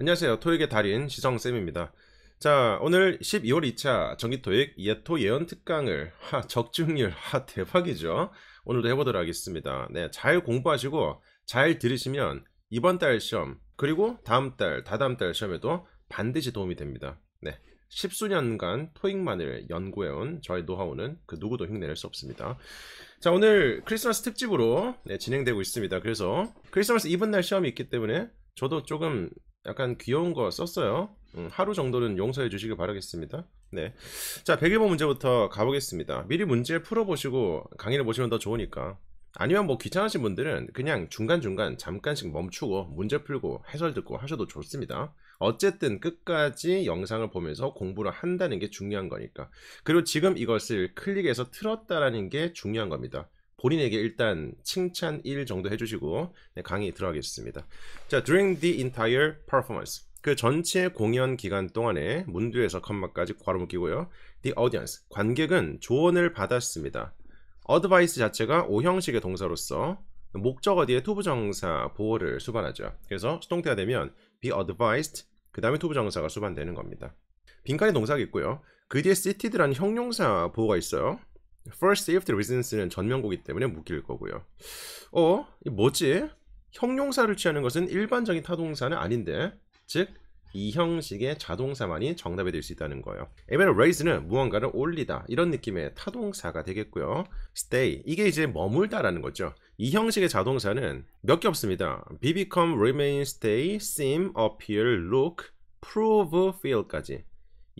안녕하세요. 토익의 달인 시성쌤입니다 자, 오늘 12월 2차 정기토익 예토 예언 특강을 하, 적중률 하 대박이죠. 오늘도 해보도록 하겠습니다. 네, 잘 공부하시고 잘 들으시면 이번 달 시험 그리고 다음 달, 다다음 달 시험에도 반드시 도움이 됩니다. 네, 십수년간 토익만을 연구해온 저의 노하우는 그 누구도 흉내낼 수 없습니다. 자 오늘 크리스마스 특집으로 네, 진행되고 있습니다. 그래서 크리스마스 이번날 시험이 있기 때문에 저도 조금 약간 귀여운 거 썼어요. 음, 하루 정도는 용서해 주시길 바라겠습니다. 네. 자, 101번 문제부터 가보겠습니다. 미리 문제 풀어보시고 강의를 보시면 더 좋으니까. 아니면 뭐 귀찮으신 분들은 그냥 중간중간 잠깐씩 멈추고 문제 풀고 해설 듣고 하셔도 좋습니다. 어쨌든 끝까지 영상을 보면서 공부를 한다는 게 중요한 거니까. 그리고 지금 이것을 클릭해서 틀었다라는 게 중요한 겁니다. 본인에게 일단 칭찬 1 정도 해주시고 네, 강의 들어가겠습니다. 자, during the entire performance. 그 전체 공연 기간 동안에 문두에서 컴마까지 괄호 묶이고요. The audience, 관객은 조언을 받았습니다. advice 자체가 5형식의 동사로서 목적 어디에 투부정사 보호를 수반하죠. 그래서 수동태가 되면 be advised, 그 다음에 투부정사가 수반되는 겁니다. 빈칸에 동사가 있고요. 그 뒤에 cited라는 형용사 보호가 있어요. First i f the Reasons는 전명고기 때문에 묶일 거고요. 어? 뭐지? 형용사를 취하는 것은 일반적인 타동사는 아닌데 즉 이 형식의 자동사만이 정답이 될 수 있다는 거예요. 에메랄 raise는 무언가를 올리다 이런 느낌의 타동사가 되겠고요. stay 이게 이제 머물다라는 거죠. 이 형식의 자동사는 몇 개 없습니다. be, become, remain, stay, seem, appear, look, prove, feel까지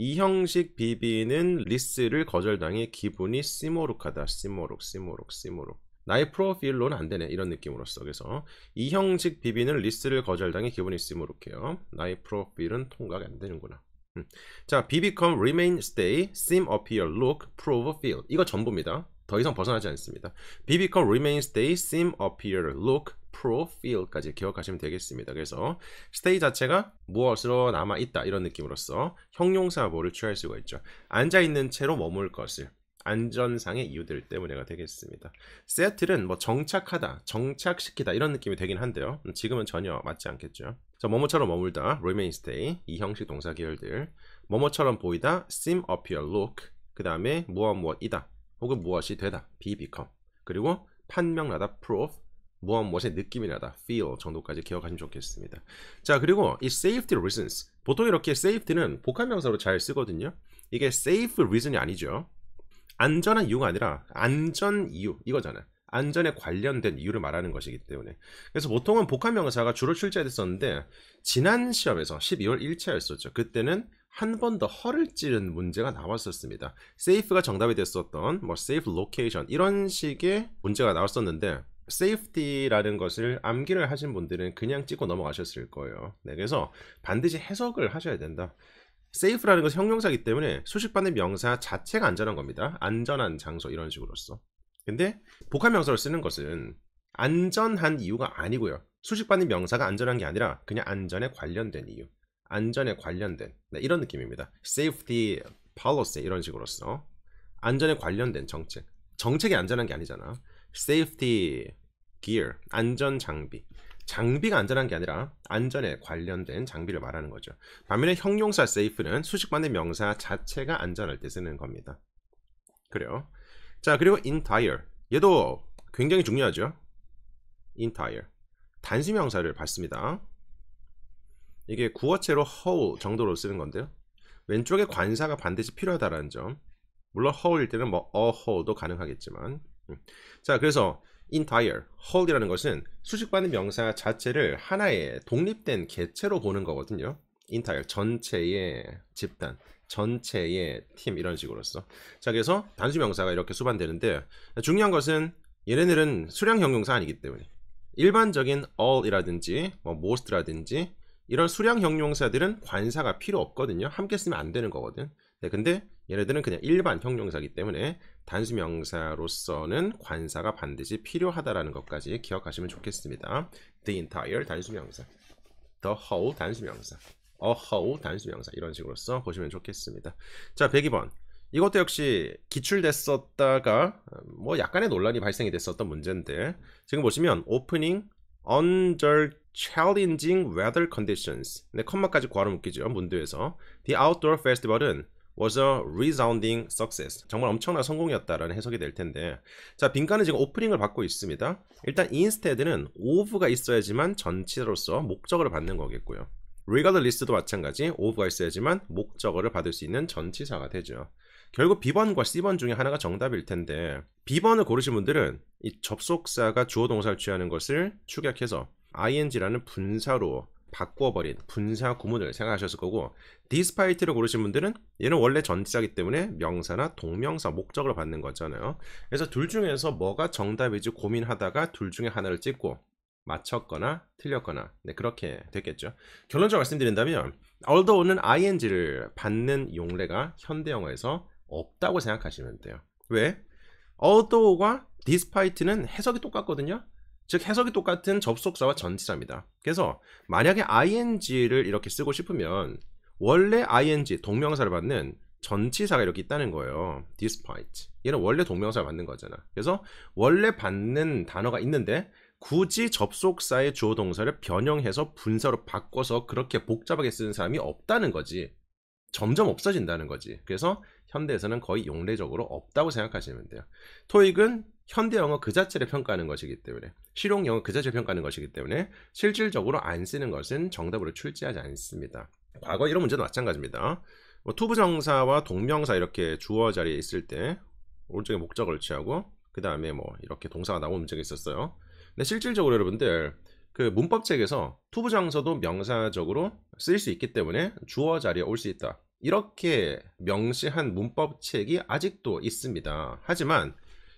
이 형식 비비는 리스를 거절당해 기분이 시모룩하다. 시모룩, 시모룩, 시모룩. 나의 프로필로는 안 되네 이런 느낌으로써 그래서 이 형식 비비는 리스를 거절당해 기분이 시모룩해요. 나의 프로필은 통각이안 되는구나. 음. 자, be, become, remain, stay, seem, appear, look, prove, feel 이거 전부입니다. 더 이상 벗어나지 않습니다. be, become, remain, stay, seem, appear, look, profile까지 기억하시면 되겠습니다. 그래서 stay 자체가 무엇으로 남아 있다 이런 느낌으로써 형용사보를 취할 수가 있죠. 앉아 있는 채로 머물 것을 안전상의 이유들 때문에가 되겠습니다. s e t t 뭐 정착하다, 정착시키다 이런 느낌이 되긴 한데요. 음, 지금은 전혀 맞지 않겠죠. 자, 뭐뭐처럼 머물다, remain stay, 이 형식 동사 계열들. 뭐뭐처럼 보이다, seem, appear, look. 그 다음에 무엇 무엇이다, 혹은 무엇이 되다, be, become. 그리고 판명나다, prove, 무엇 무엇의 느낌이 라다 feel 정도까지 기억하시면 좋겠습니다 자 그리고 이 safety reasons 보통 이렇게 safety는 복합명사로 잘 쓰거든요 이게 safe reason이 아니죠 안전한 이유가 아니라 안전 이유 이거잖아 안전에 관련된 이유를 말하는 것이기 때문에 그래서 보통은 복합명사가 주로 출제됐었는데 지난 시험에서 12월 1차였었죠 그때는 한 번 더 허를 찌른 문제가 나왔었습니다 safe가 정답이 됐었던 뭐 safe location 이런 식의 문제가 나왔었는데 safety라는 것을 암기를 하신 분들은 그냥 찍고 넘어가셨을 거예요. 네, 그래서 반드시 해석을 하셔야 된다. safe라는 것은 형용사이기 때문에 수식받는 명사 자체가 안전한 겁니다. 안전한 장소 이런 식으로써. 근데 복합 명사를 쓰는 것은 안전한 이유가 아니고요. 수식받는 명사가 안전한 게 아니라 그냥 안전에 관련된 이유. 안전에 관련된 네, 이런 느낌입니다. safety policy 이런 식으로써 안전에 관련된 정책. 정책이 안전한 게 아니잖아. safety gear 안전 장비 장비가 안전한 게 아니라 안전에 관련된 장비를 말하는 거죠. 반면에 형용사 safe는 수식반의 명사 자체가 안전할 때 쓰는 겁니다. 그래요. 자 그리고 entire 얘도 굉장히 중요하죠. entire 단수 명사를 봤습니다. 이게 구어체로 whole 정도로 쓰는 건데요. 왼쪽에 관사가 반드시 필요하다라는 점. 물론 whole일 때는 뭐 a whole도 가능하겠지만. 음. 자 그래서 entire, whole이라는 것은 수식받는 명사 자체를 하나의 독립된 개체로 보는 거거든요. entire, 전체의 집단, 전체의 팀 이런 식으로서 자, 그래서 단수 명사가 이렇게 수반되는데 중요한 것은 얘네들은 수량 형용사 아니기 때문에 일반적인 all이라든지 뭐 most라든지 이런 수량 형용사들은 관사가 필요 없거든요. 함께 쓰면 안 되는 거거든. 네, 근데 얘네들은 그냥 일반 형용사기 때문에 단수 명사로서는 관사가 반드시 필요하다라는 것까지 기억하시면 좋겠습니다. The entire 단수 명사, the whole 단수 명사, a whole 단수 명사 이런 식으로 써 보시면 좋겠습니다. 자, 102번. 이것도 역시 기출됐었다가 음, 뭐 약간의 논란이 발생이 됐었던 문제인데 지금 보시면 o 오프닝 under challenging weather conditions 네, 컴마까지 구하러 묶이죠 문도에서 the outdoor festival은 was a resounding success. 정말 엄청난 성공이었다라는 해석이 될 텐데 자 빈칸은 지금 오프닝을 받고 있습니다. 일단 instead는 of가 있어야지만 전체로서 목적어를 받는 거겠고요. regardless도 마찬가지 of가 있어야지만 목적어를 받을 수 있는 전치사가 되죠. 결국 B번과 C번 중에 하나가 정답일 텐데 B번을 고르신 분들은 이 접속사가 주어 동사를 취하는 것을 축약해서 ing라는 분사로 바꿔버린 분사 구문을 생각하셨을 거고 디스파이트를 고르신 분들은 얘는 원래 전치사기 때문에 명사나 동명사 목적으로 받는 거잖아요 그래서 둘 중에서 뭐가 정답이지 고민하다가 둘 중에 하나를 찍고 맞췄거나 틀렸거나 네, 그렇게 됐겠죠 결론적으로 말씀드린다면 although는 ing를 받는 용례가 현대영어에서 없다고 생각하시면 돼요 왜? although과 despite는 해석이 똑같거든요 즉 해석이 똑같은 접속사와 전치사입니다. 그래서 만약에 ing를 이렇게 쓰고 싶으면 원래 ing 동명사를 받는 전치사가 이렇게 있다는 거예요. despite. 얘는 원래 동명사를 받는 거잖아. 그래서 원래 받는 단어가 있는데 굳이 접속사의 주어 동사를 변형해서 분사로 바꿔서 그렇게 복잡하게 쓰는 사람이 없다는 거지. 점점 없어진다는 거지. 그래서 현대에서는 거의 용례적으로 없다고 생각하시면 돼요. 토익은 현대 영어 그 자체를 평가하는 것이기 때문에 실용 영어 그 자체를 평가하는 것이기 때문에 실질적으로 안 쓰는 것은 정답으로 출제하지 않습니다. 과거 이런 문제도 마찬가지입니다. 뭐 투부정사와 동명사 이렇게 주어 자리에 있을 때 오른쪽에 목적을 취하고 그 다음에 뭐 이렇게 동사가 나온 문제가 있었어요. 근데 실질적으로 여러분들 그 문법책에서 투부정서도 명사적으로 쓰일 수 있기 때문에 주어 자리에 올 수 있다. 이렇게 명시한 문법책이 아직도 있습니다. 하지만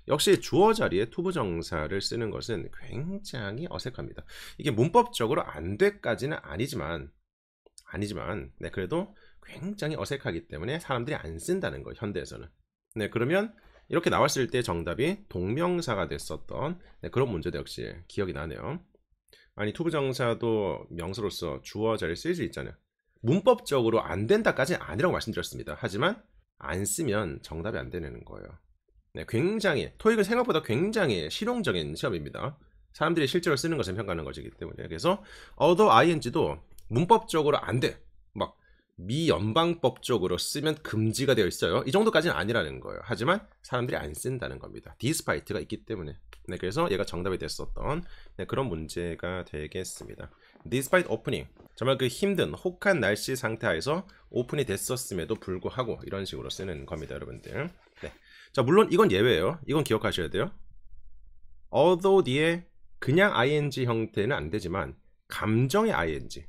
역시 주어 자리에 투부정사를 쓰는 것은 굉장히 어색합니다. 이게 문법적으로 안 돼까지는 아니지만 아니지만 네 그래도 굉장히 어색하기 때문에 사람들이 안 쓴다는 거예요. 현대에서는. 네 그러면 이렇게 나왔을 때 정답이 동명사가 됐었던 네, 그런 문제도 역시 기억이 나네요. 아니 투부정사도 명사로서 주어 자리에 쓸수 있잖아요. 문법적으로 안 된다까지는 아니라고 말씀드렸습니다. 하지만 안 쓰면 정답이 안 되는 거예요. 네, 굉장히 토익은 생각보다 굉장히 실용적인 시험입니다. 사람들이 실제로 쓰는 것을 평가하는 것이기 때문에 그래서 어더 t h o u ing도 문법적으로 안 돼. 막 미연방법적으로 쓰면 금지가 되어 있어요. 이 정도까지는 아니라는 거예요. 하지만 사람들이 안 쓴다는 겁니다. 디스파이트가 있기 때문에. 네, 그래서 얘가 정답이 됐었던 네, 그런 문제가 되겠습니다. 디스파이 i 오프닝 정말 그 힘든 혹한 날씨 상태에서 오픈이 됐었음에도 불구하고 이런 식으로 쓰는 겁니다 여러분들 네. 자 물론 이건 예외예요 이건 기억하셔야 돼요 although 뒤에 그냥 ing 형태는 안 되지만 감정의 ing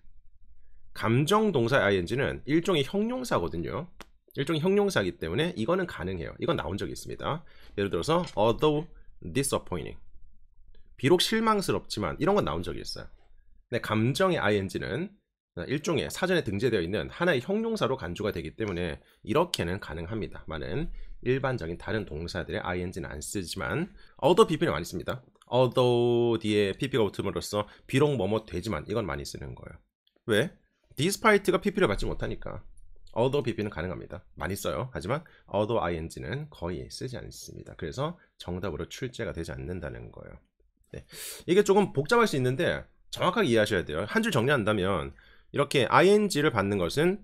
감정 동사의 ing는 일종의 형용사거든요 일종의 형용사이기 때문에 이거는 가능해요 이건 나온 적이 있습니다 예를 들어서 although disappointing 비록 실망스럽지만 이런 건 나온 적이 있어요 근데 네, 감정의 ing는 일종의 사전에 등재되어 있는 하나의 형용사로 간주가 되기 때문에 이렇게는 가능합니다. 많은 일반적인 다른 동사들의 ing는 안 쓰지만 although pp는 많이 씁니다. although 뒤에 pp가 붙음으로써 비록 뭐뭐 되지만 이건 많이 쓰는 거예요. 왜? despite가 pp를 받지 못하니까 although pp는 가능합니다. 많이 써요. 하지만 although ing는 거의 쓰지 않습니다. 그래서 정답으로 출제가 되지 않는다는 거예요. 네. 이게 조금 복잡할 수 있는데 정확하게 이해하셔야 돼요. 한 줄 정리한다면 이렇게 ing를 받는 것은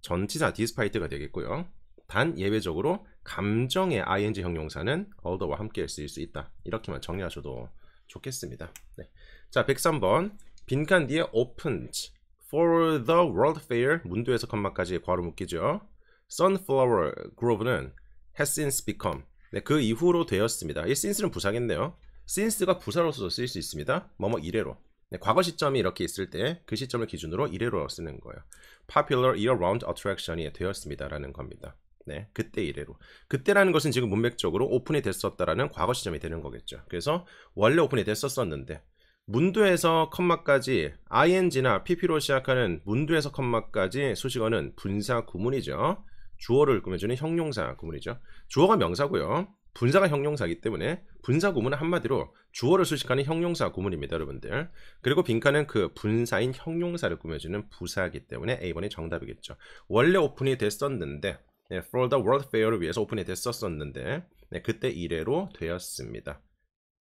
전치사 디스파이트가 되겠고요. 단 예외적으로 감정의 ing 형용사는 although와 함께 쓰일 수 있다. 이렇게만 정리하셔도 좋겠습니다. 네. 자, 103번 빈칸 뒤에 opens for the world fair 문도에서 컴마까지 괄호 묶이죠. sunflower grove는 has since become 네, 그 이후로 되었습니다. 이 since는 부사겠네요. since가 부사로서 쓰일 수 있습니다. 뭐뭐 이래로 네, 과거 시점이 이렇게 있을 때 그 시점을 기준으로 일회로 쓰는 거예요. Popular year-round attraction이 되었습니다라는 겁니다. 네, 그때 이래로. 그때라는 것은 지금 문맥적으로 오픈이 됐었다라는 과거 시점이 되는 거겠죠. 그래서 원래 오픈이 됐었었는데 문두에서 컴마까지 ing나 pp로 시작하는 문두에서 컴마까지 수식어는 분사 구문이죠. 주어를 꾸며주는 형용사 구문이죠. 주어가 명사고요. 분사가 형용사이기 때문에 분사 구문은 한마디로 주어를 수식하는 형용사 구문입니다, 여러분들. 그리고 빈칸은 그 분사인 형용사를 꾸며주는 부사이기 때문에 A번이 정답이겠죠. 원래 오픈이 됐었는데 네, Florida World Fair를 위해서 오픈이 됐었었는데 네, 그때 이래로 되었습니다.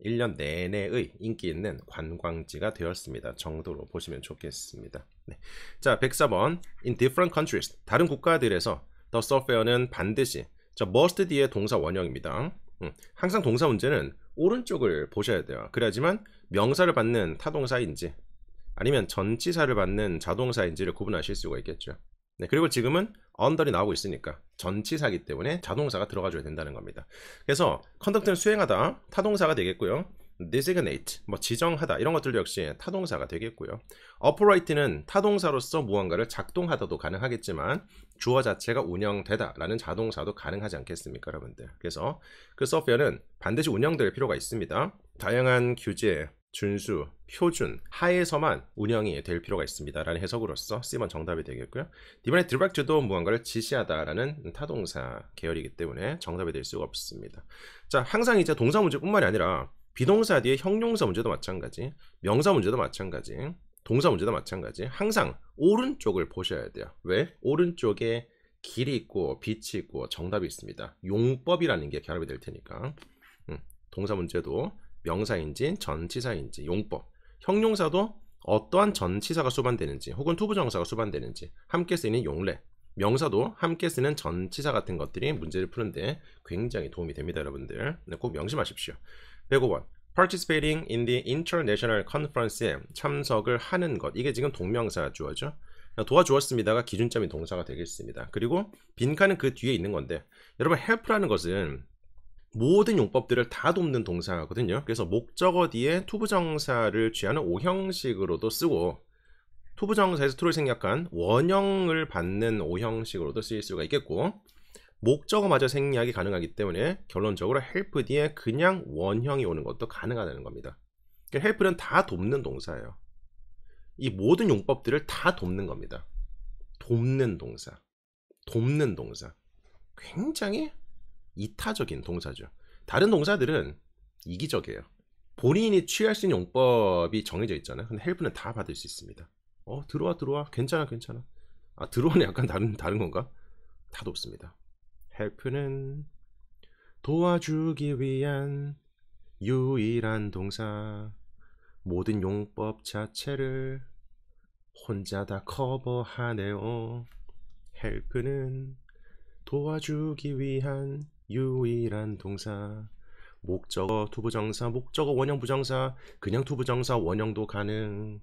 1년 내내의 인기 있는 관광지가 되었습니다. 정도로 보시면 좋겠습니다. 네. 자, 104번 In different countries 다른 국가들에서 The Surfair는 반드시 자, must 뒤에 동사 원형입니다. 음, 항상 동사 문제는 오른쪽을 보셔야 돼요. 그래야지만 명사를 받는 타동사인지 아니면 전치사를 받는 자동사인지를 구분하실 수가 있겠죠. 네, 그리고 지금은 언더이 나오고 있으니까 전치사기 때문에 자동사가 들어가줘야 된다는 겁니다. 그래서 컨덕트는 수행하다 타동사가 되겠고요. designate, 뭐 지정하다 이런 것들 도 역시 타동사가 되겠고요. operate는 타동사로서 무언가를 작동하다도 가능하겠지만 주어 자체가 운영되다라는 자동사도 가능하지 않겠습니까, 여러분들? 그래서 그 소프트웨어는 반드시 운영될 필요가 있습니다. 다양한 규제, 준수, 표준, 하에서만 운영이 될 필요가 있습니다. 라는 해석으로서 C번 정답이 되겠고요. 이번에 direct도 무언가를 지시하다 라는 타동사 계열이기 때문에 정답이 될 수가 없습니다. 자, 항상 이제 동사 문제뿐만이 아니라 비동사 뒤에 형용사 문제도 마찬가지, 명사 문제도 마찬가지, 동사 문제도 마찬가지. 항상 오른쪽을 보셔야 돼요. 왜? 오른쪽에 길이 있고 빛이 있고 정답이 있습니다. 용법이라는 게 결합이 될 테니까. 음, 동사 문제도 명사인지 전치사인지 용법. 형용사도 어떠한 전치사가 수반되는지 혹은 투부정사가 수반되는지 함께 쓰이는 용례. 명사도 함께 쓰는 전치사 같은 것들이 문제를 푸는데 굉장히 도움이 됩니다, 여러분들. 네, 꼭 명심하십시오. 1 0 5번 participating in the international conference에 참석을 하는 것. 이게 지금 동명사 가 주어죠. 그러니까 도와주었습니다가 기준점인 동사가 되겠습니다. 그리고 빈칸은 그 뒤에 있는 건데 여러분 help라는 것은 모든 용법들을 다 돕는 동사거든요. 그래서 목적어 뒤에 투부정사를 취하는 오형식으로도 쓰고 투부정사에서 투를 생략한 원형을 받는 오형식으로도 쓰일 수가 있겠고 목적어마저 생략이 가능하기 때문에 결론적으로 help 뒤에 그냥 원형이 오는 것도 가능하다는 겁니다. 그러니까 help는 다 돕는 동사예요. 이 모든 용법들을 다 돕는 겁니다. 돕는 동사. 돕는 동사. 굉장히 이타적인 동사죠. 다른 동사들은 이기적이에요. 본인이 취할 수 있는 용법이 정해져 있잖아요. 근데 헬프는 다 받을 수 있습니다. 어, 들어와, 들어와. 괜찮아, 괜찮아. 아, 들어오는 약간 다른, 다른 건가? 다 돕습니다. help는 도와주기 위한 유일한 동사 모든 용법 자체를 혼자 다 커버하네요 help는 도와주기 위한 유일한 동사 목적어 투부정사 목적어 원형 부정사 그냥 투부정사 원형도 가능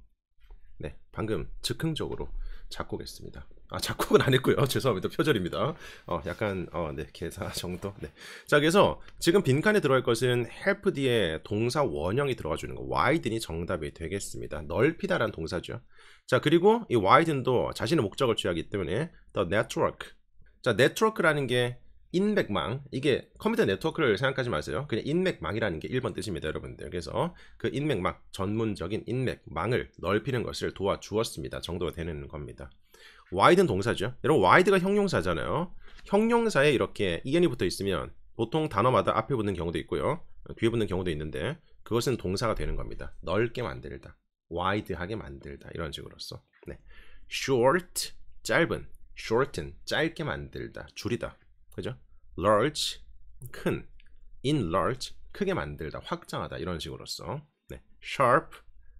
네 방금 즉흥적으로 작곡했습니다. 아, 작곡은 안 했고요. 죄송합니다. 표절입니다. 어, 약간 어, 네, 개사 정도. 네. 자, 그래서 지금 빈칸에 들어갈 것은 help 뒤에 동사 원형이 들어가 주는 거. widen이 정답이 되겠습니다. 넓히다라는 동사죠. 자, 그리고 이 widen도 자신의 목적을 취하기 때문에 the network. 자, network라는 게 인맥망 이게 컴퓨터 네트워크를 생각하지 마세요. 그냥 인맥망이라는 게 1번 뜻입니다, 여러분들. 그래서 그 인맥망 전문적인 인맥망을 넓히는 것을 도와주었습니다. 정도가 되는 겁니다. 와이드는 동사죠. 여러분 와이드가 형용사잖아요. 형용사에 이렇게 en이 붙어 있으면 보통 단어마다 앞에 붙는 경우도 있고요. 뒤에 붙는 경우도 있는데 그것은 동사가 되는 겁니다. 넓게 만들다. 와이드하게 만들다. 이런 식으로써 네. short 짧은 shorten 짧게 만들다. 줄이다. 그죠? large 큰 enlarge 크게 만들다 확장하다 이런 식으로써 네. sharp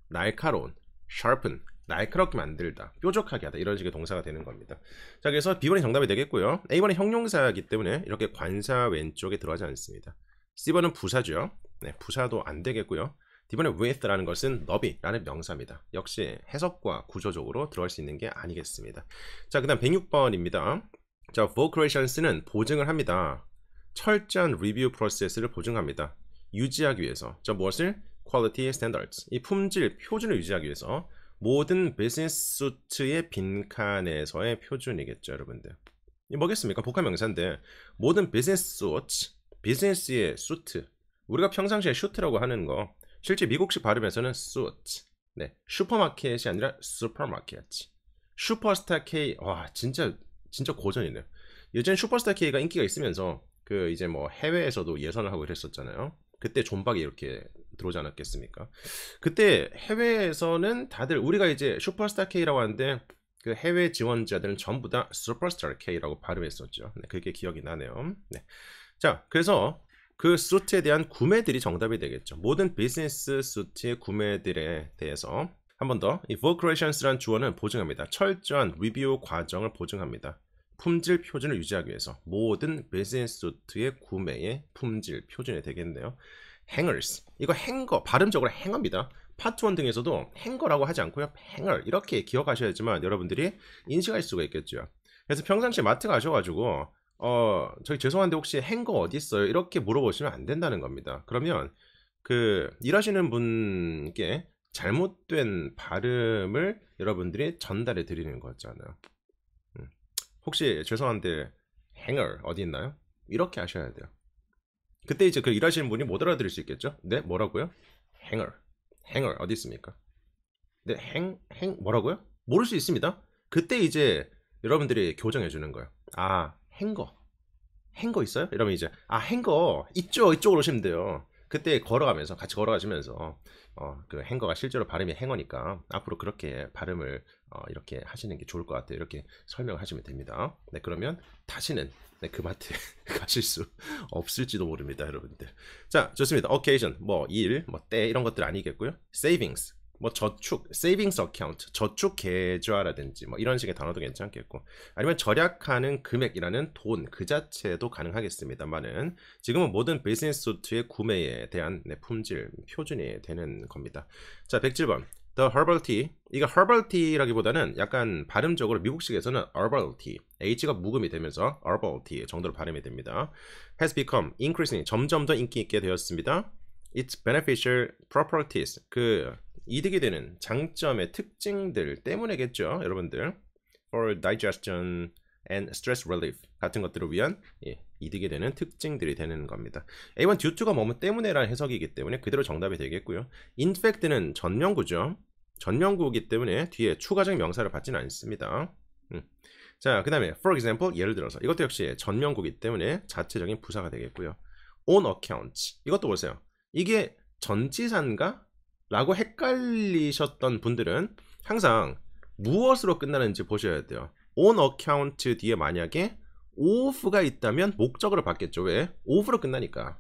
날카로운 sharpen 날카롭게 만들다 뾰족하게 하다 이런 식의 동사가 되는 겁니다 자 그래서 B번이 정답이 되겠고요 A번이 형용사이기 때문에 이렇게 관사 왼쪽에 들어가지 않습니다 C번은 부사죠 네, 부사도 안 되겠고요 D번에 with라는 것은 너비라는 명사입니다 역시 해석과 구조적으로 들어갈 수 있는 게 아니겠습니다 자그 다음 106번입니다 자, vocreations는 보증을 합니다. 철저한 리뷰 프로세스를 보증합니다. 유지하기 위해서. 자, 무엇을? quality standards. 이 품질, 표준을 유지하기 위해서 모든 비즈니스 수트의 빈칸에서의 표준이겠죠, 여러분들. 이 뭐겠습니까? 복합 명사인데 모든 비즈니스 수트, 비즈니스의 수트. 우리가 평상시에 슈트라고 하는 거 실제 미국식 발음에서는 수트. 네. 슈퍼마켓이 아니라 슈퍼마켓. 슈퍼스타 K. 와, 진짜 진짜 고전이네요. 예전 슈퍼스타 K가 인기가 있으면서 그 이제 뭐 해외에서도 예선을 하고 그랬었잖아요. 그때 존박이 이렇게 들어오지 않았겠습니까? 그때 해외에서는 다들 우리가 이제 슈퍼스타 K라고 하는데 그 해외 지원자들은 전부 다 슈퍼스타 K라고 발음했었죠. 네, 그게 기억이 나네요. 네. 자, 그래서 그 수트에 대한 구매들이 정답이 되겠죠. 모든 비즈니스 수트의 구매들에 대해서 한 번 더, 이 vocrations란 주어는 보증합니다. 철저한 리뷰 과정을 보증합니다. 품질 표준을 유지하기 위해서 모든 비즈니스수트의 구매의 품질 표준이 되겠네요. hangers 이거 행거 발음적으로 행어입니다. 파트 1 등에서도 행거라고 하지 않고요. 행얼 이렇게 기억하셔야지만 여러분들이 인식할 수가 있겠죠. 그래서 평상시에 마트 가셔가지고 어 저희 죄송한데 혹시 행거 어디 있어요? 이렇게 물어보시면 안 된다는 겁니다. 그러면 그 일하시는 분께 잘못된 발음을 여러분들이 전달해 드리는 거잖아요. 혹시 죄송한데 행얼 어디 있나요? 이렇게 하셔야 돼요. 그때 이제 그 일하시는 분이 못 알아들을 수 있겠죠? 네, 뭐라고요? 행얼. 행얼 어디 있습니까? 네, 행, 행 뭐라고요? 모를 수 있습니다. 그때 이제 여러분들이 교정해 주는 거예요. 아, 행거. 행거 있어요? 이러면 이제 아, 행거 이쪽 이쪽으로 오시면 돼요. 그때 걸어가면서 같이 걸어가시면서 어, 그 행거가 실제로 발음이 행어니까 앞으로 그렇게 발음을 어, 이렇게 하시는 게 좋을 것 같아요. 이렇게 설명하시면 을 됩니다. 네, 그러면 다시는 네, 그마트 가실 수 없을지도 모릅니다, 여러분들. 자, 좋습니다. occasion, 뭐 일, 뭐 때 이런 것들 아니겠고요. savings, 뭐 저축, 세이빙스 어카운트, 저축 계좌라든지 뭐 이런 식의 단어도 괜찮겠고 아니면 절약하는 금액이라는 돈 그 자체도 가능하겠습니다만은 지금은 모든 비즈니스 소트의 구매에 대한 네, 품질 표준이 되는 겁니다. 자, 107번. The herbal tea. 이거 herbal tea라기보다는 약간 발음적으로 미국식에서는 herbal tea. H가 묵음이 되면서 herbal tea 정도로 발음이 됩니다. has become i n c r e a s i n g 점점 더 인기 있게 되었습니다. its beneficial properties 그 이득이 되는 장점의 특징들 때문에겠죠, 여러분들. For digestion and stress relief 같은 것들을 위한 예, 이득이 되는 특징들이 되는 겁니다. A1 due to가 뭐 때문에라는 해석이기 때문에 그대로 정답이 되겠고요. In fact는 전명구죠. 전명구이기 때문에 뒤에 추가적인 명사를 받지는 않습니다. 음. 자, 그 다음에 for example 예를 들어서 이것도 역시 전명구이기 때문에 자체적인 부사가 되겠고요. on account 이것도 보세요. 이게 전치사인가 라고 헷갈리셨던 분들은 항상 무엇으로 끝나는지 보셔야 돼요. on account 뒤에 만약에 of가 있다면 목적으로 바겠죠 왜? of로 끝나니까.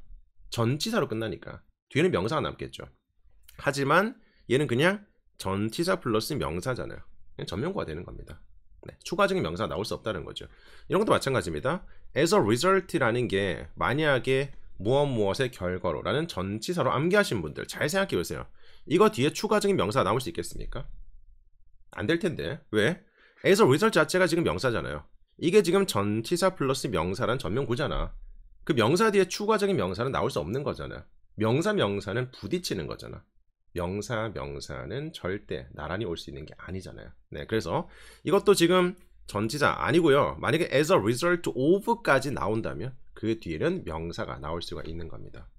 전치사로 끝나니까. 뒤에는 명사가 남겠죠. 하지만 얘는 그냥 전치사 플러스 명사잖아요. 그냥 전명구가 되는 겁니다. 네, 추가적인 명사가 나올 수 없다는 거죠. 이런 것도 마찬가지입니다. as a result라는 게 만약에 무엇 무엇의 결과로라는 전치사로 암기하신 분들 잘 생각해 보세요. 이거 뒤에 추가적인 명사가 나올 수 있겠습니까? 안 될 텐데. 왜? as a result 자체가 지금 명사잖아요. 이게 지금 전치사 플러스 명사란 전명구잖아. 그 명사 뒤에 추가적인 명사는 나올 수 없는 거잖아. 명사 명사는 부딪히는 거잖아. 명사 명사는 절대 나란히 올 수 있는 게 아니잖아요. 네, 그래서 이것도 지금 전치사 아니고요. 만약에 as a result of까지 나온다면 그 뒤에는 명사가 나올 수가 있는 겁니다.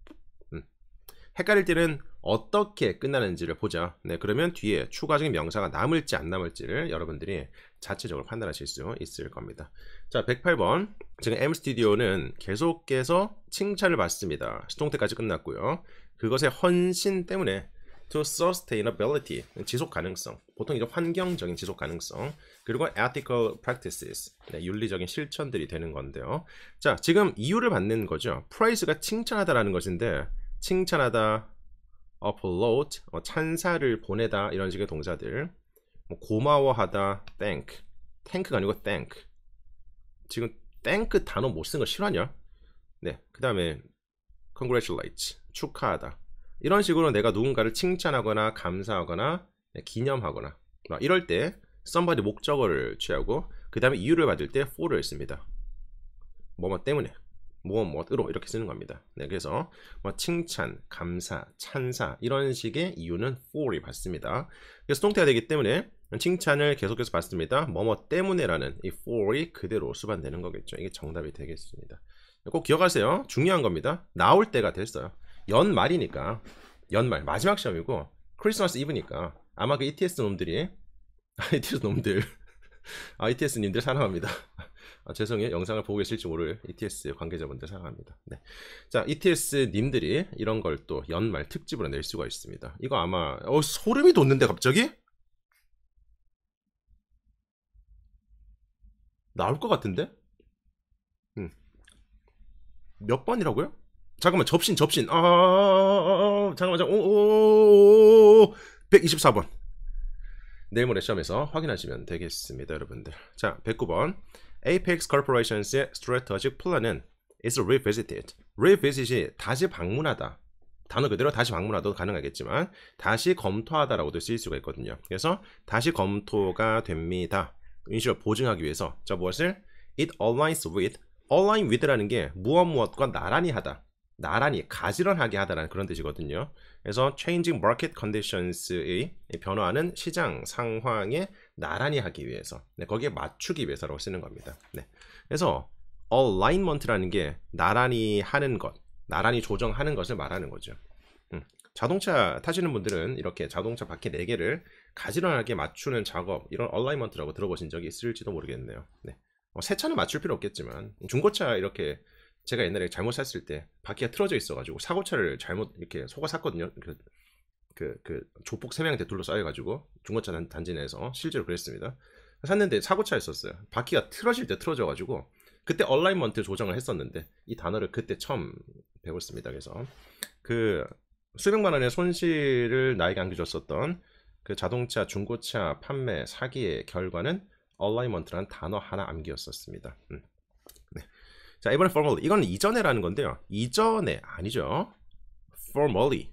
헷갈릴 때는 어떻게 끝나는지를 보자. 네, 그러면 뒤에 추가적인 명사가 남을지 안 남을지를 여러분들이 자체적으로 판단하실 수 있을 겁니다. 자, 108번. 지금 M 스튜디오는 계속해서 칭찬을 받습니다. 시동태까지 끝났고요. 그것의 헌신 때문에 to sustainability 지속 가능성 보통 이제 환경적인 지속 가능성 그리고 ethical practices 네, 윤리적인 실천들이 되는 건데요 자 지금 이유를 받는 거죠 프라이스가 칭찬하다라는 것인데 칭찬하다, upload, 어, 찬사를 보내다 이런 식의 동사들 뭐 고마워하다, thank, thank가 아니고 thank 지금 thank 단어 못 쓴거 싫어하냐? 네, 그 다음에 congratulate, 축하하다 이런 식으로 내가 누군가를 칭찬하거나 감사하거나 네, 기념하거나 이럴 때 somebody 목적어를 취하고 그 다음에 이유를 받을 때 for를 씁니다. 뭐뭐 때문에 모험 뭐, 뭐 으로 이렇게 쓰는 겁니다. 네, 그래서 뭐 칭찬, 감사, 찬사 이런 식의 이유는 for이 받습니다. 그래서 동태가 되기 때문에 칭찬을 계속해서 받습니다. 뭐뭐 때문에라는 이 for이 그대로 수반되는 거겠죠. 이게 정답이 되겠습니다. 꼭 기억하세요. 중요한 겁니다. 나올 때가 됐어요. 연말이니까 연말 마지막 시험이고 크리스마스 이브니까 아마 그 ETS 놈들이 ETS e 놈들 아, ETS 님들 사랑합니다. 아, 죄송해요. 영상을 보고 계실지 모를 ETS 관계자분들 사랑합니다. 네. 자, ETS 님들이 이런 걸 또 연말 특집으로 낼 수가 있습니다. 이거 아마 어, 소름이 돋는데 갑자기? 나올 것 같은데? 음. 몇 번이라고요? 잠깐만 접신 접신 아, 아, 아, 아 잠깐만 잠깐 오 124번 내일 모레 시험에서 확인하시면 되겠습니다 여러분들 자 109번 Apex Corporation의 strategic plan은 is revisited. revisit이 다시 방문하다. 단어 그대로 다시 방문하도 가능하겠지만 다시 검토하다라고도 쓰일 수가 있거든요. 그래서 다시 검토가 됩니다. 인식을 보증하기 위해서 저 무엇을 it aligns with align with라는 게 무엇 무엇과 나란히 하다. 나란히 가지런하게 하다라는 그런 뜻이거든요. 그래서 changing market conditions의 변화하는 시장 상황에 나란히 하기 위해서 네, 거기에 맞추기 위해서라고 쓰는 겁니다. 네. 그래서 alignment라는 게 나란히 하는 것, 나란히 조정하는 것을 말하는 거죠. 음. 자동차 타시는 분들은 이렇게 자동차 바퀴 4개를 가지런하게 맞추는 작업 이런 a l i g n m e n t 라고 들어보신 적이 있을지도 모르겠네요. 네. 어, 새 차는 맞출 필요 없겠지만 중고차 이렇게 제가 옛날에 잘못 샀을 때 바퀴가 틀어져 있어가지고 사고차를 잘못 이렇게 속아 샀거든요. 그, 그, 그 조폭 3명한테 둘러싸여가지고 중고차 단지 내에서 실제로 그랬습니다. 샀는데 사고차였었어요. 바퀴가 틀어질 때 틀어져가지고 그때 얼라인먼트 조정을 했었는데 이 단어를 그때 처음 배웠습니다. 그래서 그 수백만 원의 손실을 나에게 안겨줬었던 그 자동차 중고차 판매 사기의 결과는 얼라인먼트라는 단어 하나 암기였었습니다. 음. 자 이번에 formally 이건 이전에라는 건데요. 이전에 아니죠. formally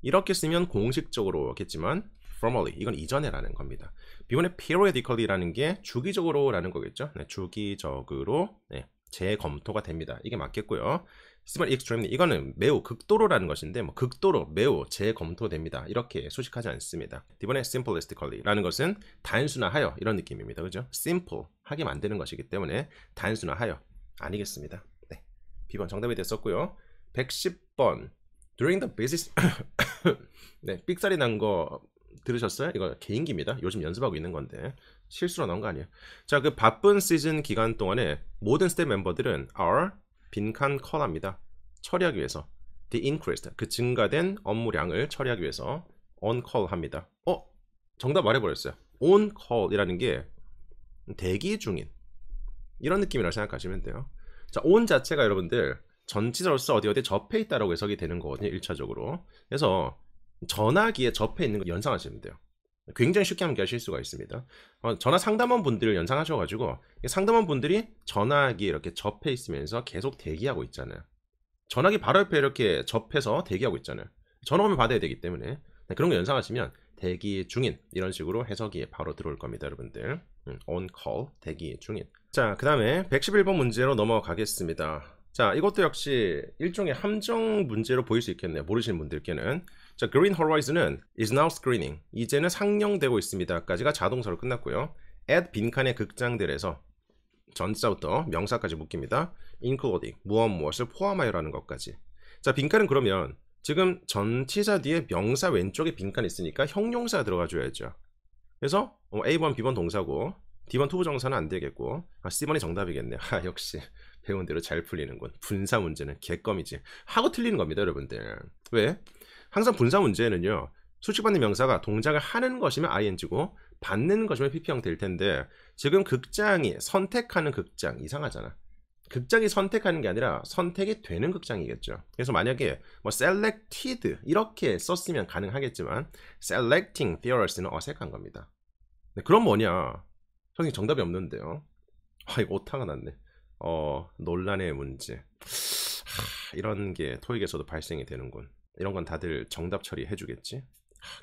이렇게 쓰면 공식적으로겠지만 formally 이건 이전에라는 겁니다. 비문의 periodically라는 게 주기적으로라는 거겠죠. 네, 주기적으로 네, 재검토가 됩니다. 이게 맞겠고요. 하지만 extremely 이거는 매우 극도로라는 것인데 뭐 극도로 매우 재검토됩니다. 이렇게 수식하지 않습니다. 이번에 simplistically라는 것은 단순화하여 이런 느낌입니다. 그죠? simple 하게 만드는 것이기 때문에 단순화하여 아니겠습니다. 네. B번 정답이 됐었고요. 110번 During the b u s i 네, 삑살이 난거 들으셨어요? 이거 개인기입니다. 요즘 연습하고 있는 건데 실수로 나온 거 아니에요. 자, 그 바쁜 시즌 기간 동안에 모든 스텝 멤버들은 are 빈칸 컬합니다. 처리하기 위해서 the increased 그 증가된 업무량을 처리하기 위해서 on call 합니다. 어? 정답 말해버렸어요. on call이라는 게 대기 중인 이런 느낌이라고 생각하시면 돼요. 자, 온 자체가 여러분들 전치사로서 어디 어디 접해 있다라고 해석이 되는 거거든요. 1차적으로. 그래서 전화기에 접해 있는 걸 연상하시면 돼요. 굉장히 쉽게 함께하실 수가 있습니다. 어, 전화 상담원 분들을 연상하셔가지고 상담원 분들이 전화기 이렇게 접해 있으면서 계속 대기하고 있잖아요. 전화기 바로 옆에 이렇게 접해서 대기하고 있잖아요. 전화 오면 받아야 되기 때문에 네, 그런 거 연상하시면 대기 중인 이런 식으로 해석이 바로 들어올 겁니다, 여러분들. 음, on call 대기 중인 자그 다음에 111번 문제로 넘어가겠습니다 자 이것도 역시 일종의 함정 문제로 보일 수 있겠네요 모르시는 분들께는 자 Green Horizon은 is now screening 이제는 상영되고 있습니다 까지가 자동사로 끝났고요 at 빈칸의 극장들에서 전치사부터 명사까지 묶입니다 including 무엇 무엇을 포함하여라는 것까지 자 빈칸은 그러면 지금 전치사 뒤에 명사 왼쪽에 빈칸 있으니까 형용사 들어가 줘야죠 그래서 어, A번, B번 동사고 D번 투부정사는 안 되겠고 아, C번이 정답이겠네요. 아, 역시 배운 대로 잘 풀리는군. 분사 문제는 개껌이지. 하고 틀리는 겁니다, 여러분들. 왜? 항상 분사 문제는요. 수식받는 명사가 동작을 하는 것이면 ing고 받는 것이면 pp 형태 텐데 지금 극장이 선택하는 극장 이상하잖아. 극장이 선택하는 게 아니라 선택이 되는 극장이겠죠. 그래서 만약에 뭐 selected 이렇게 썼으면 가능하겠지만 selecting theories는 어색한 겁니다. 네, 그럼 뭐냐? 선생님 정답이 없는데요. 아 이거 오타가 났네. 어 논란의 문제. 하, 이런 게 토익에서도 발생이 되는군. 이런 건 다들 정답 처리해 주겠지.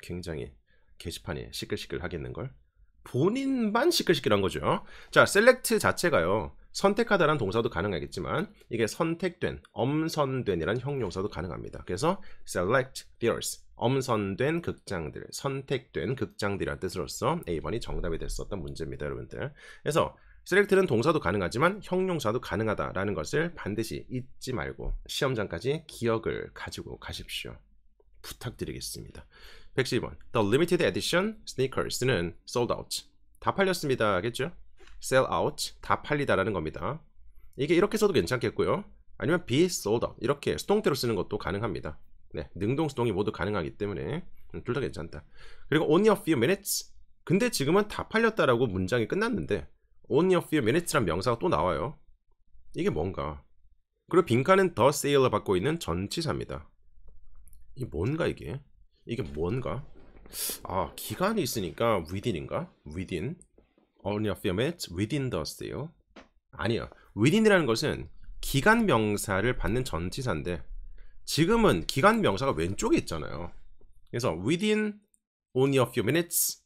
굉장히 게시판이 시끌시끌 하겠는걸. 본인만 시끌시끌한 거죠. 자, 셀렉트 자체가요. 선택하다란 동사도 가능하겠지만 이게 선택된, 엄선된이란 형용사도 가능합니다. 그래서 select theaters, 엄선된 극장들, 선택된 극장들이란뜻으로써 A번이 정답이 됐었던 문제입니다, 여러분들. 그래서 select는 동사도 가능하지만 형용사도 가능하다라는 것을 반드시 잊지 말고 시험장까지 기억을 가지고 가십시오. 부탁드리겠습니다. 112번 The limited edition sneakers는 sold out. 다 팔렸습니다. 겠죠? sell out 다 팔리다라는 겁니다. 이게 이렇게 써도 괜찮겠고요. 아니면 be sold out 이렇게 수동태로 쓰는 것도 가능합니다. 네, 능동 수동이 모두 가능하기 때문에 음, 둘다 괜찮다. 그리고 only a few minutes. 근데 지금은 다 팔렸다라고 문장이 끝났는데 only a few minutes란 명사가 또 나와요. 이게 뭔가? 그리고 빈칸은 더 세일을 받고 있는 전치사입니다. 이게 뭔가 이게? 이게 뭔가? 아 기간이 있으니까 within인가? within on your filmet within thus요. 아니요. within이라는 것은 기간 명사를 받는 전치사인데 지금은 기간 명사가 왼쪽에 있잖아요. 그래서 within only a few minutes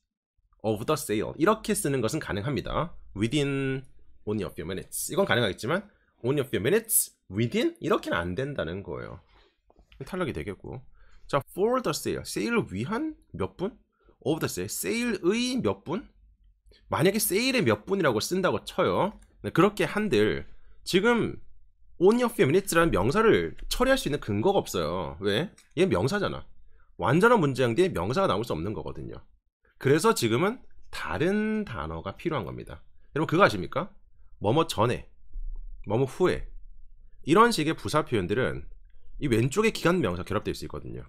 of the sale 이렇게 쓰는 것은 가능합니다. within only a few minutes 이건 가능하겠지만 only a few minutes within 이렇게는 안 된다는 거예요. 탈락이 되겠고 자 for the sale sale을 위한 몇 분? of the sale sale의 몇 분? 만약에 세일에 몇 분이라고 쓴다고 쳐요. 네, 그렇게 한들 지금 only a few minutes라는 명사를 처리할 수 있는 근거가 없어요. 왜? 얘 명사잖아. 완전한 문장 뒤에 명사가 나올 수 없는 거거든요. 그래서 지금은 다른 단어가 필요한 겁니다. 여러분 그거 아십니까? 뭐뭐 전에, 뭐뭐 후에 이런 식의 부사 표현들은 이 왼쪽에 기간 명사 결합될 수 있거든요.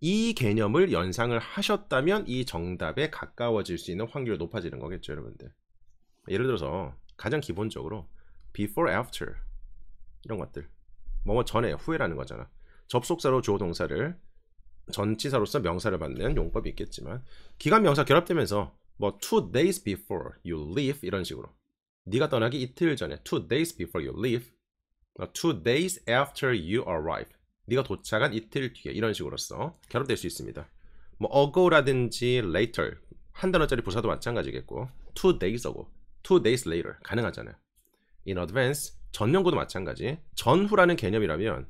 이 개념을 연상을 하셨다면 이 정답에 가까워질 수 있는 확률이 높아지는 거겠죠, 여러분들. 예를 들어서 가장 기본적으로 before, after 이런 것들. 뭐 뭐 전에 후회라는 거잖아. 접속사로 주어 동사를 전치사로서 명사를 받는 용법이 있겠지만 기간 명사 결합되면서 뭐 two days before you leave 이런 식으로 네가 떠나기 이틀 전에 two days before you leave 뭐 two days after you arrive 네가 도착한 이틀 뒤에 이런 식으로써 결합될 수 있습니다. 뭐 ago라든지 later 한 단어짜리 부사도 마찬가지겠고 two days ago, two days later 가능하잖아요. in advance 전년고도 마찬가지 전후라는 개념이라면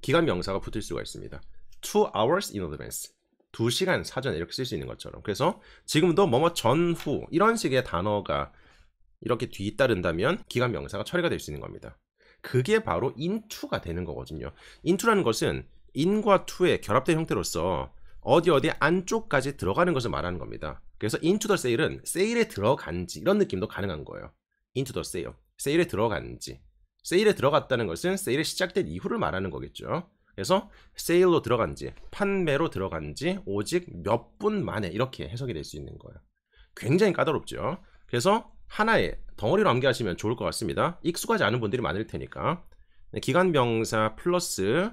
기간 명사가 붙을 수가 있습니다. two hours in advance 2시간 사전 이렇게 쓸 수 있는 것처럼 그래서 지금도 뭐뭐 뭐 전후 이런 식의 단어가 이렇게 뒤따른다면 기간 명사가 처리가 될 수 있는 겁니다. 그게 바로 인투가 되는 거거든요. 인투라는 것은 인과 투의 결합된 형태로서 어디 어디 안쪽까지 들어가는 것을 말하는 겁니다. 그래서 인투 더 세일은 세일에 들어간지 이런 느낌도 가능한 거예요. 인투 더 세일. 세일에 들어간지. 세일에 들어갔다는 것은 세일이 시작된 이후를 말하는 거겠죠. 그래서 세일로 들어간지 판매로 들어간지 오직 몇 분 만에 이렇게 해석이 될 수 있는 거예요. 굉장히 까다롭죠. 그래서 하나의 덩어리로 암기하시면 좋을 것 같습니다. 익숙하지 않은 분들이 많을 테니까. 네, 기간명사 플러스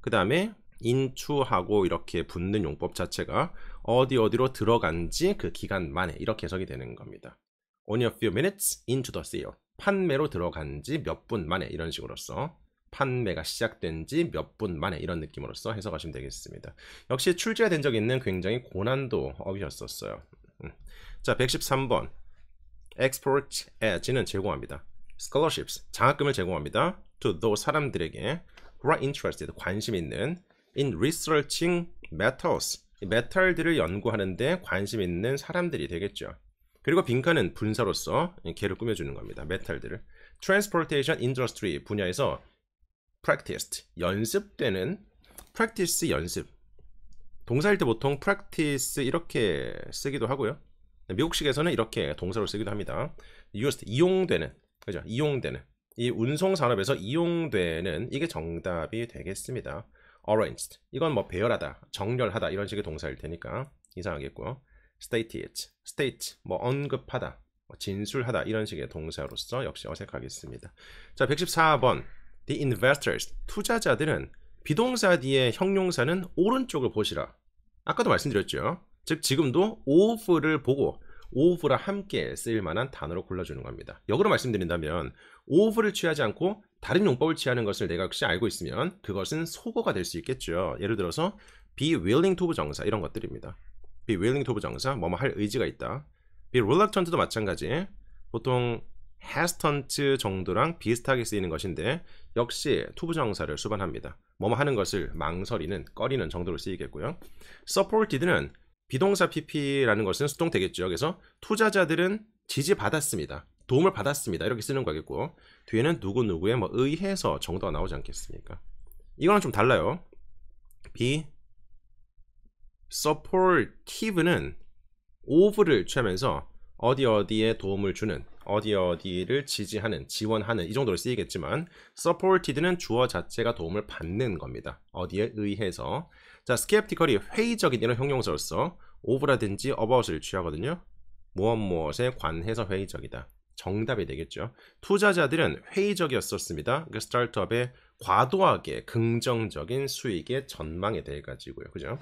그 다음에 인추하고 이렇게 붙는 용법 자체가 어디 어디로 들어간지 그 기간만에 이렇게 해석이 되는 겁니다. Only a few minutes into the sale. 판매로 들어간 지몇 분 만에 이런 식으로써 판매가 시작된 지몇 분 만에 이런 느낌으로써 해석하시면 되겠습니다. 역시 출제된 적 있는 굉장히 고난도 어휘였었어요. 음. 자, 113번. export e d g e 는 제공합니다. scholarships 장학금을 제공합니다. to those 사람들에게 who are interested 관심 있는 in researching metals 메탈들을 연구하는데 관심 있는 사람들이 되겠죠. 그리고 빈칸은 분사로서 개를 꾸며주는 겁니다. 메탈들을 transportation industry 분야에서 practiced 연습되는 practice 연습 동사일 때 보통 practice 이렇게 쓰기도 하고요. 미국식에서는 이렇게 동사로 쓰기도 합니다. used 이용되는 그죠? 이용되는 이 운송 산업에서 이용되는 이게 정답이 되겠습니다. arranged 이건 뭐 배열하다, 정렬하다 이런 식의 동사일 테니까 이상하겠고요. state i state 뭐 언급하다, 뭐 진술하다 이런 식의 동사로서 역시 어색하겠습니다. 자, 114번 the investors 투자자들은 비동사 뒤에 형용사는 오른쪽을 보시라. 아까도 말씀드렸죠. 즉 지금도 of를 보고 of랑 함께 쓰일 만한 단어로 골라주는 겁니다. 역으로 말씀드린다면 of를 취하지 않고 다른 용법을 취하는 것을 내가 혹시 알고 있으면 그것은 속어가 될 수 있겠죠. 예를 들어서 be willing to 부정사 이런 것들입니다. be willing to 부정사 뭐뭐 할 의지가 있다. be reluctant도 마찬가지. 보통 hesitant 정도랑 비슷하게 쓰이는 것인데 역시 투부정사를 수반합니다. 뭐뭐 하는 것을 망설이는, 꺼리는 정도로 쓰이겠고요. supported는 비동사 PP라는 것은 수동 되겠죠. 그래서 투자자들은 지지받았습니다. 도움을 받았습니다. 이렇게 쓰는 거겠고 뒤에는 누구누구에 뭐 의해서 정도가 나오지 않겠습니까? 이거랑 좀 달라요. be supportive는 of를 취하면서 어디 어디에 도움을 주는 어디 어디를 지지하는 지원하는 이 정도로 쓰이겠지만 supported는 주어 자체가 도움을 받는 겁니다. 어디에 의해서 자, skeptical이 회의적인 이런 형용사로서 o v 라든지 about을 취하거든요. 무엇 무엇에 관해서 회의적이다. 정답이 되겠죠. 투자자들은 회의적이었었습니다. 그 스타트업의 과도하게 긍정적인 수익의 전망에 대해 가지고요. 그죠?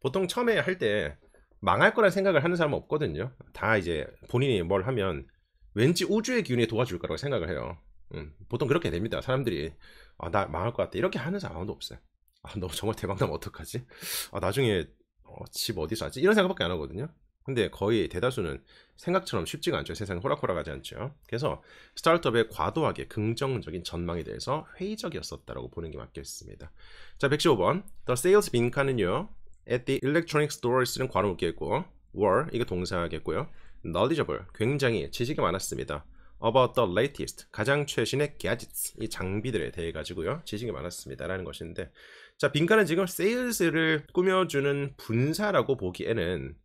보통 처음에 할 때 망할 거란 생각을 하는 사람은 없거든요. 다 이제 본인이 뭘 하면 왠지 우주의 기운이 도와줄 거라고 생각을 해요. 음, 보통 그렇게 됩니다. 사람들이 아, 나 망할 것 같아. 이렇게 하는 사람도 없어요. 아, 너 정말 대박나면 어떡하지? 아, 나중에 어, 집 어디서 왔지 이런 생각밖에 안 하거든요. 근데 거의 대다수는 생각처럼 쉽지가 않죠. 세상이 호락호락하지 않죠. 그래서 스타트업의 과도하게 긍정적인 전망에 대해서 회의적이었었다라고 보는 게 맞겠습니다. 자, 115번. The sales 빈칸은요. At the electronic store 쓰는 괄호 묶여있고 were, 이거 동사겠고요. knowledgeable, 굉장히 지식이 많았습니다. about the latest, 가장 최신의 gadgets, 이 장비들에 대해 가지고요. 지식이 많았습니다. 라는 것인데 자, 빈칸은 지금 세일즈를 꾸며주는 분사라고 보기에는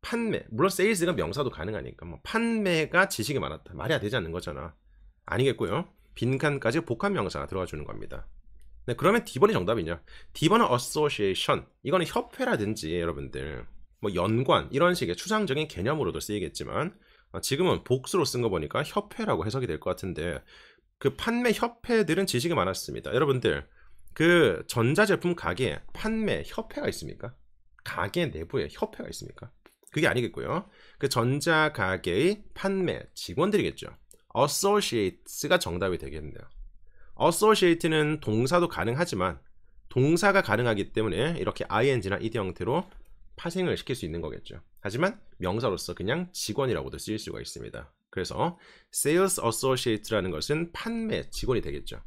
판매, 물론 세일즈가 명사도 가능하니까 뭐 판매가 지식이 많았다. 말이야 되지 않는 거잖아. 아니겠고요. 빈칸까지 복합 명사가 들어가 주는 겁니다. 네, 그러면 D번이 정답이냐? D번은 association. 이거는 협회라든지 여러분들 뭐 연관 이런 식의 추상적인 개념으로도 쓰이겠지만 어, 지금은 복수로 쓴 거 보니까 협회라고 해석이 될 것 같은데 그 판매 협회들은 지식이 많았습니다. 여러분들 그 전자제품 가게 판매 협회가 있습니까? 가게 내부에 협회가 있습니까? 그게 아니겠고요. 그 전자 가게의 판매 직원들이겠죠. associates가 정답이 되겠네요. associate는 동사도 가능하지만 동사가 가능하기 때문에 이렇게 ing나 ed 형태로 파생을 시킬 수 있는 거겠죠. 하지만 명사로서 그냥 직원이라고도 쓰일 수가 있습니다. 그래서 sales associate라는 것은 판매 직원이 되겠죠.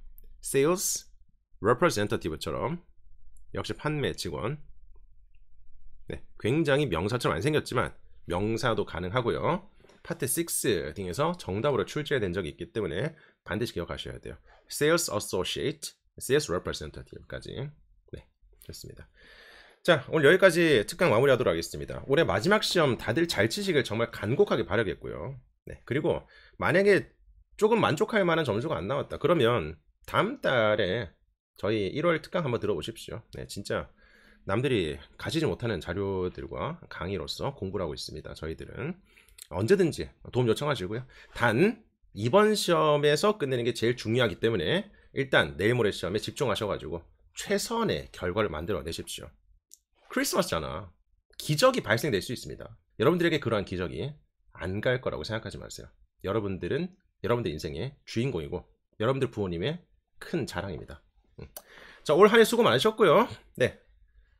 sales representative처럼 역시 판매 직원 네, 굉장히 명사처럼 안 생겼지만 명사도 가능하고요. 파트 6 등에서 정답으로 출제된 적이 있기 때문에 반드시 기억하셔야 돼요. Sales Associate, Sales Representative까지 네, 됐습니다. 자, 오늘 여기까지 특강 마무리하도록 하겠습니다. 올해 마지막 시험 다들 잘 치시길 정말 간곡하게 바라겠고요. 네, 그리고 만약에 조금 만족할 만한 점수가 안 나왔다. 그러면 다음 달에 저희 1월 특강 한번 들어보십시오. 네, 진짜 남들이 가지지 못하는 자료들과 강의로서 공부를 하고 있습니다. 저희들은 언제든지 도움 요청하시고요. 단 이번 시험에서 끝내는 게 제일 중요하기 때문에 일단 내일 모레 시험에 집중하셔가지고 최선의 결과를 만들어내십시오. 크리스마스잖아. 기적이 발생될 수 있습니다. 여러분들에게 그러한 기적이 안 갈 거라고 생각하지 마세요. 여러분들은 여러분들 인생의 주인공이고 여러분들 부모님의 큰 자랑입니다. 자, 올한해 수고 많으셨고요. 네.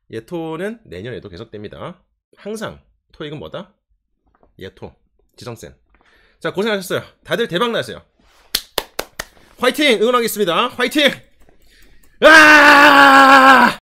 예토는 내년에도 계속됩니다. 항상 토익은 뭐다? 예토. 지성쌤. 자, 고생하셨어요. 다들 대박 나세요. 화이팅! 응원하겠습니다. 화이팅! 아!